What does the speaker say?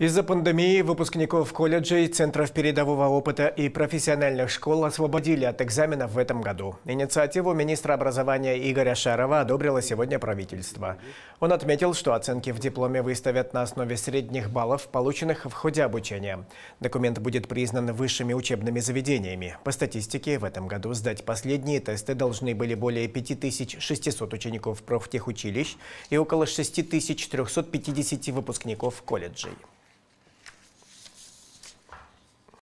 Из-за пандемии выпускников колледжей, центров передового опыта и профессиональных школ освободили от экзаменов в этом году. Инициативу министра образования Игоря Шарова одобрило сегодня правительство. Он отметил, что оценки в дипломе выставят на основе средних баллов, полученных в ходе обучения. Документ будет признан высшими учебными заведениями. По статистике, в этом году сдать последние тесты должны были более 5600 учеников профтехучилищ и около 6350 выпускников колледжей.